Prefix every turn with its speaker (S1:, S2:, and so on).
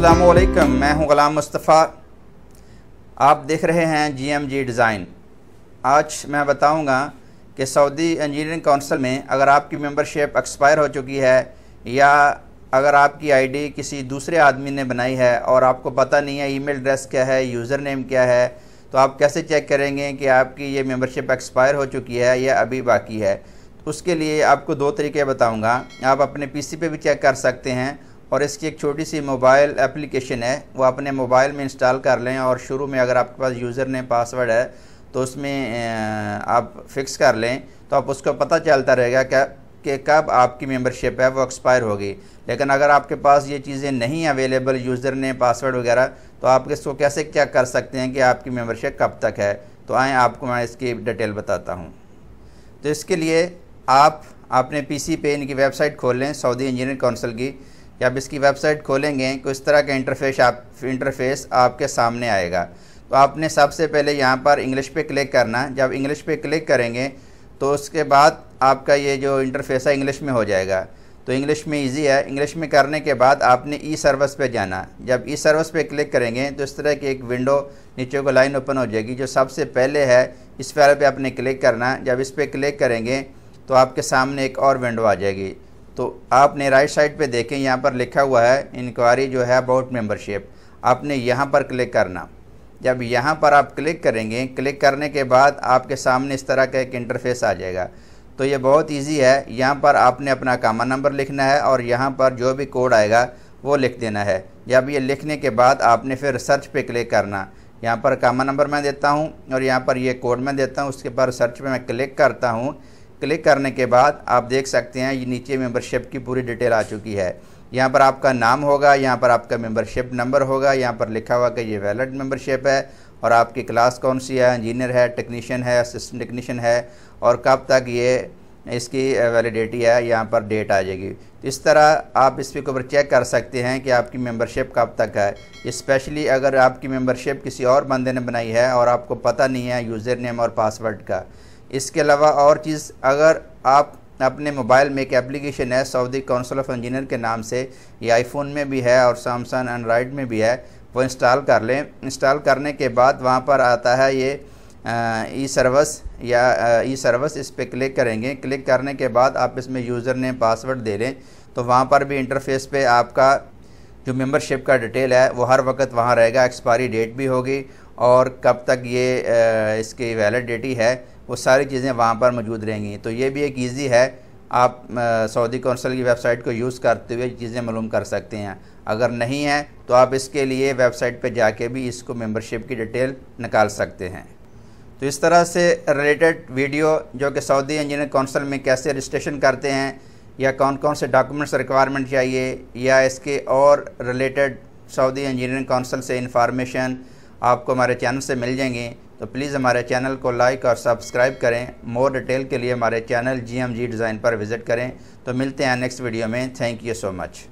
S1: असलकम मैं हूं गुलाम मुस्तफ़ा आप देख रहे हैं जीएमजी डिज़ाइन आज मैं बताऊंगा कि सऊदी इंजीनियरिंग काउंसिल में अगर आपकी मेंबरशिप एक्सपायर हो चुकी है या अगर आपकी आईडी किसी दूसरे आदमी ने बनाई है और आपको पता नहीं है ईमेल एड्रेस क्या है यूज़र नेम क्या है तो आप कैसे चेक करेंगे कि आपकी ये मेम्बरशिप एक्सपायर हो चुकी है या अभी बाकी है उसके लिए आपको दो तरीके बताऊँगा आप अपने पी पे भी चेक कर सकते हैं और इसकी एक छोटी सी मोबाइल एप्लीकेशन है वो अपने मोबाइल में इंस्टॉल कर लें और शुरू में अगर आपके पास यूज़र ने पासवर्ड है तो उसमें आप फिक्स कर लें तो आप उसको पता चलता रहेगा क्या कि कब आपकी मेंबरशिप है वो एक्सपायर होगी लेकिन अगर आपके पास ये चीज़ें नहीं अवेलेबल यूज़र ने पासवर्ड वगैरह तो आप इसको कैसे क्या कर सकते हैं कि आपकी मेंबरशिप कब तक है तो आएँ आपको मैं इसकी डिटेल बताता हूँ तो इसके लिए आप अपने पीसी पे इनकी वेबसाइट खोल लें सऊदी इंजीनियरिंग काउंसिल की कि आप इसकी वेबसाइट खोलेंगे तो इस तरह का इंटरफेस आप इंटरफेस आपके सामने आएगा तो आपने सबसे पहले यहाँ पर इंग्लिश पे क्लिक करना जब इंग्लिश पे क्लिक करेंगे तो उसके बाद आपका ये जो इंटरफेस है इंग्लिश में हो जाएगा तो इंग्लिश में इजी है इंग्लिश में करने के बाद आपने ई सर्विस पे जाना जब ई सर्विस पे क्लिक करेंगे तो इस तरह की एक विंडो नीचे को लाइन ओपन हो जाएगी जो सबसे पहले है इस पर आपने क्लिक करना जब इस पर क्लिक करेंगे तो आपके सामने एक और विंडो आ जाएगी तो आपने राइट साइड पे देखें यहाँ पर लिखा हुआ है इंक्वायरी जो है अबाउट मेंबरशिप आपने यहाँ पर क्लिक करना जब यहाँ पर आप क्लिक करेंगे क्लिक करने के बाद आपके सामने इस तरह का एक इंटरफेस आ जाएगा तो ये बहुत इजी है यहाँ पर आपने अपना कामा नंबर लिखना है और यहाँ पर जो भी कोड आएगा वो लिख देना है जब ये लिखने के बाद आपने फिर सर्च पे क्लिक करना यहाँ पर कामा नंबर मैं देता हूँ और यहाँ पर ये कोड मैं देता हूँ उसके पर सर्च पे मैं क्लिक करता हूँ क्लिक करने के बाद आप देख सकते हैं ये नीचे मेंबरशिप की पूरी डिटेल आ चुकी है यहाँ पर आपका नाम होगा यहाँ पर आपका मेंबरशिप नंबर होगा यहाँ पर लिखा हुआ कि ये वैलिड मेंबरशिप है और आपकी क्लास कौन सी है इंजीनियर है टेक्नीशियन है असिस्टेंट टेक्नीशियन है और कब तक ये इसकी वैलिडिटी है यहाँ पर डेट आ जाएगी तो इस तरह आप इस पर चेक कर सकते हैं कि आपकी मेंबरशिप कब तक है इस्पेशली अगर आपकी मेंबरशिप किसी और बंदे ने बनाई है और आपको पता नहीं है यूज़र नेम और पासवर्ड का इसके अलावा और चीज़ अगर आप अपने मोबाइल में एक एप्लीकेशन है सऊदी काउंसिल ऑफ इंजीनियर के नाम से ये आईफोन में भी है और सैमसंग एंड्राइड में भी है वो इंस्टॉल कर लें इंस्टॉल करने के बाद वहाँ पर आता है ये ई सर्विस या ई सर्विस इस पर क्लिक करेंगे क्लिक करने के बाद आप इसमें यूज़र नेम पासवर्ड दे लें तो वहाँ पर भी इंटरफेस पे आपका जो मेंबरशिप का डिटेल है वो हर वक्त वहाँ रहेगा एक्सपायरी डेट भी होगी और कब तक ये इसकी वैलिडिटी है वो सारी चीज़ें वहाँ पर मौजूद रहेंगी तो ये भी एक ईज़ी है आप सऊदी कौंसल की वेबसाइट को यूज़ करते हुए चीज़ें मालूम कर सकते हैं अगर नहीं है तो आप इसके लिए वेबसाइट पर जाके भी इसको मेंबरशिप की डिटेल निकाल सकते हैं तो इस तरह से रिलेटेड वीडियो जो कि सऊदी इंजीनियरिंग कौंसल में कैसे रजिस्ट्रेशन करते हैं या कौन कौन से डॉक्यूमेंट्स रिक्वायरमेंट चाहिए या इसके और रिलेटेड सऊदी इंजीनियरिंग कौंसल से इंफॉर्मेशन आपको हमारे चैनल से मिल जाएंगे तो प्लीज़ हमारे चैनल को लाइक और सब्सक्राइब करें मोर डिटेल के लिए हमारे channel G M G design पर विज़िट करें तो मिलते हैं नेक्स्ट वीडियो में थैंक यू सो मच